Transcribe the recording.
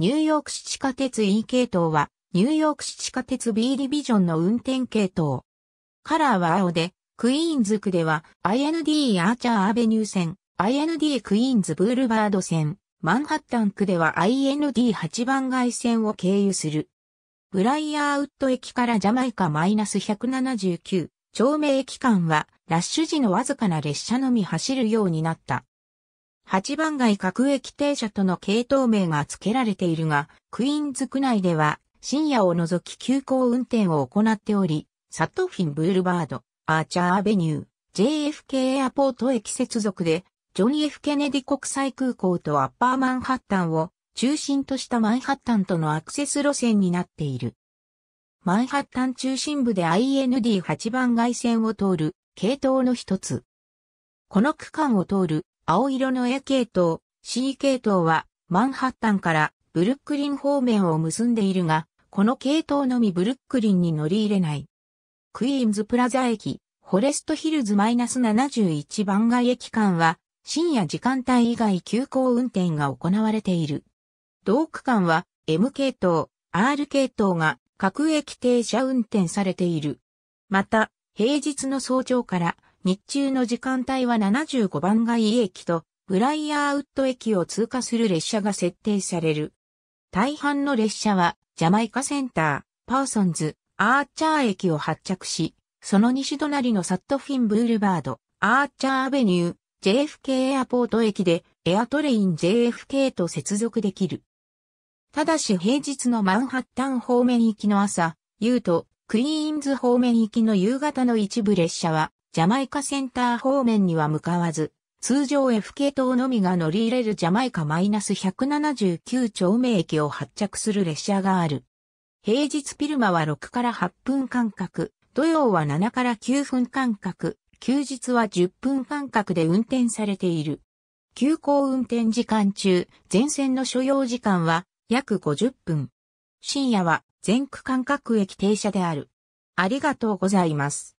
ニューヨーク市地下鉄 E 系統は、ニューヨーク市地下鉄 B ディビジョンの運転系統。カラーは青で、クイーンズ区では、IND アーチャーアベニュー線、IND クイーンズブールバード線、マンハッタン区では IND8 番街線を経由する。ブライヤーウッド駅からジャマイカ -179 町名駅間は、ラッシュ時のわずかな列車のみ走るようになった。8番街各駅停車との系統名が付けられているが、クイーンズ区内では深夜を除き急行運転を行っており、サトフィンブールバード、アーチャーアベニュー、JFK エアポート駅接続で、ジョニー・ F・ ケネディ国際空港とアッパーマンハッタンを中心としたマンハッタンとのアクセス路線になっている。マンハッタン中心部で IND8 番街線を通る系統の一つ。この区間を通る青色の A 系統、C 系統はマンハッタンからブルックリン方面を結んでいるが、この系統のみブルックリンに乗り入れない。クイーンズプラザ駅、フォレストヒルズ -71 番街駅間は、深夜時間帯以外急行運転が行われている。同区間は M 系統、R 系統が各駅停車運転されている。また、平日の早朝から日中の時間帯は75番街駅とブライヤーウッド駅を通過する列車が設定される。大半の列車はジャマイカセンター、パーソンズ、アーチャー駅を発着し、その西隣のサットフィンブールバード、アーチャーアベニュー、JFK エアポート駅でエアトレイン JFK と接続できる。ただし平日のマンハッタン方面行きの朝、夕とクイーンズ方面行きの夕方の一部列車はジャマイカセンター方面には向かわず、通常 F 系統のみが乗り入れるジャマイカ -179 丁目駅を発着する列車がある。平日ピルマは6から8分間隔、土曜は7から9分間隔、休日は10分間隔で運転されている。急行運転時間中、全線の所要時間は約50分。深夜は全区間各駅停車である。ありがとうございます。